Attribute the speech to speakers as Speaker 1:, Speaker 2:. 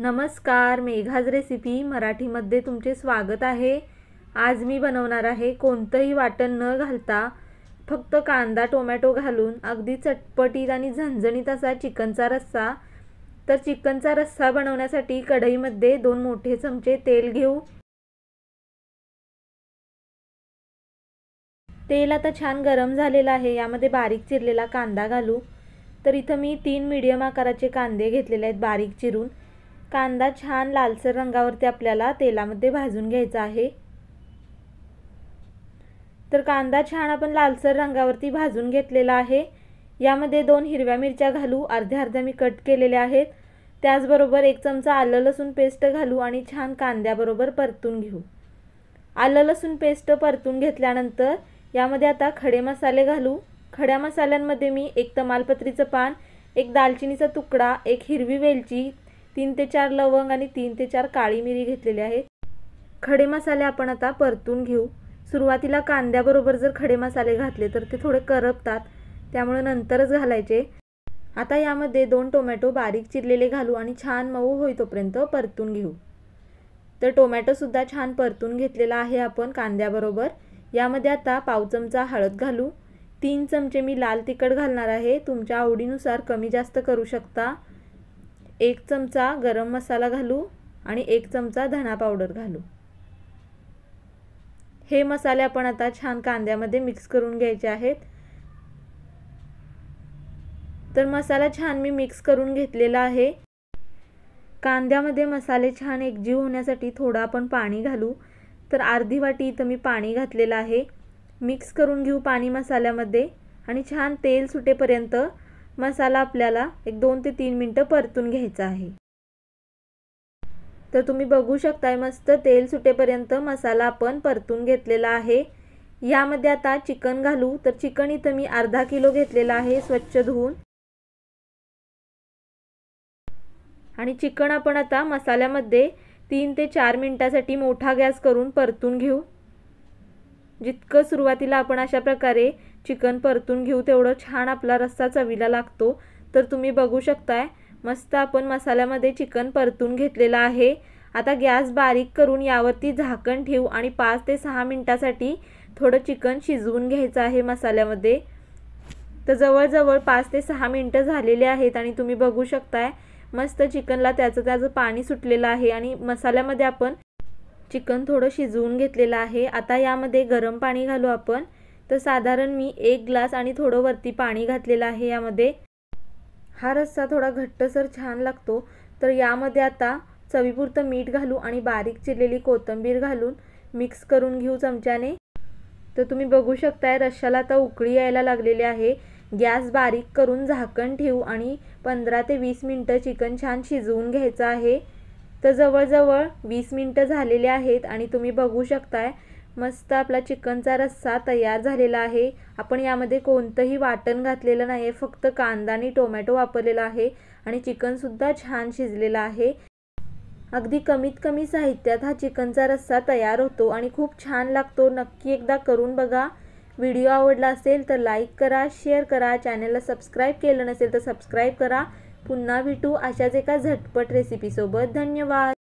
Speaker 1: नमस्कार मेघाज रेसिपी मराठीमध्ये तुमचे स्वागत आहे आज मी बनवणार आहे कोणतंही वाटण न घालता फक्त कांदा टोमॅटो घालून अगदी चटपटीत आणि झणझणीत असा चिकनचा रस्सा तर चिकनचा रस्सा बनवण्यासाठी कढईमध्ये दोन मोठे चमचे तेल घेऊ तेल आता छान गरम झालेलं आहे यामध्ये बारीक चिरलेला कांदा घालू तर इथं मी तीन मीडियम आकाराचे कांदे घेतलेले आहेत बारीक चिरून कांदा छान लालसर रंगावरती आपल्याला तेलामध्ये भाजून घ्यायचा आहे तर कांदा छान आपण लालसर रंगावरती भाजून घेतलेला आहे यामध्ये दोन हिरव्या मिरच्या घालू अर्ध्या अर्ध्या मी कट केलेल्या आहेत त्याचबरोबर एक चमचा आलं लसूण पेस्ट घालू आणि छान कांद्याबरोबर परतून घेऊ आलं लसूण पेस्ट परतून घेतल्यानंतर यामध्ये आता खडे मसाले घालू खड्या मसाल्यांमध्ये मी एक तमालपत्रीचं पान एक दालचिनीचा तुकडा एक हिरवी वेलची तीन ते चार लवंग आणि तीन ते चार काळी मिरी घेतलेली आहे खडे मसाले आपण आता परतून घेऊ सुरुवातीला कांद्याबरोबर जर खडे मसाले घातले तर ते थोडे करपतात त्यामुळे नंतरच घालायचे आता यामध्ये दोन टोमॅटो बारीक चिरलेले घालू आणि छान मऊ होई तोपर्यंत परतून घेऊ तर टोमॅटोसुद्धा छान परतून घेतलेला आहे आपण कांद्याबरोबर यामध्ये आता पाव चमचा हळद घालू तीन चमचे मी लाल तिखट घालणार आहे तुमच्या आवडीनुसार कमी जास्त करू शकता एक चमचा गरम मसाला घालू आणि एक चमचा धणा पावडर घालू हे मसाले आपण आता छान कांद्यामध्ये मिक्स करून घ्यायचे आहेत तर मसाला छान मी मिक्स करून घेतलेला आहे कांद्यामध्ये मसाले छान एकजीव होण्यासाठी थोडं आपण पाणी घालू तर अर्धी वाटी इथं मी पाणी घातलेलं आहे मिक्स करून घेऊ पाणी मसाल्यामध्ये आणि छान तेल सुटेपर्यंत मसाला आपल्याला एक दोन ते तीन मिनटं परतून घ्यायचा आहे तर तुम्ही बघू शकताय मस्त तेल सुटेपर्यंत मसाला आपण परतून घेतलेला आहे यामध्ये आता चिकन घालू तर चिकन इथं मी अर्धा किलो घेतलेला आहे स्वच्छ धुवून आणि चिकन आपण आता मसाल्यामध्ये तीन ते चार मिनटासाठी मोठा गॅस करून परतून घेऊ जितकं सुरुवातीला आपण अशा प्रकारे चिकन परतून घेऊ तेवढं छान आपला रस्सा चवीला लागतो तर तुम्ही बघू शकताय मस्त आपण मसाल्यामध्ये चिकन परतून घेतलेलं आहे आता गॅस बारीक करून यावरती झाकण ठेवू आणि पाच ते सहा मिनटासाठी थोडं चिकन शिजवून घ्यायचं आहे मसाल्यामध्ये तर जवळजवळ पाच ते सहा मिनटं झालेले आहेत आणि तुम्ही बघू शकताय मस्त चिकनला त्याचं त्याचं पाणी सुटलेलं आहे आणि मसाल्यामध्ये आपण चिकन थोडं शिजवून घेतलेलं आहे आता यामध्ये गरम पाणी घालू आपण तर साधारण मी एक ग्लास आणि थोडं वरती पाणी घातलेलं आहे यामध्ये हा रस्सा थोडा घट्टसर छान लागतो तर यामध्ये आता चवीपुरतं मीठ घालू आणि बारीक चिरलेली कोथिंबीर घालून मिक्स करून घेऊ चमच्याने तर तुम्ही बघू शकताय रश्शाला आता उकळी यायला लागलेली आहे गॅस बारीक करून झाकण ठेवू आणि पंधरा ते वीस मिनटं चिकन छान शिजवून घ्यायचं आहे तर जवळजवळ वीस मिनटं झालेले आहेत आणि तुम्ही बघू शकताय मस्त आपला चिकनचा रस्सा तयार झालेला आहे आपण यामध्ये कोणतंही वाटण घातलेलं नाही आहे फक्त कांदा आणि टोमॅटो वापरलेला आहे आणि चिकनसुद्धा छान शिजलेलं आहे अगदी कमीत कमी साहित्यात हा चिकनचा रस्सा तयार होतो आणि खूप छान लागतो नक्की एकदा करून बघा व्हिडिओ आवडला असेल तर लाईक करा शेअर करा चॅनलला सबस्क्राईब केलं नसेल तर सबस्क्राईब करा पुन्हा भेटू अशाच एका झटपट रेसिपीसोबत धन्यवाद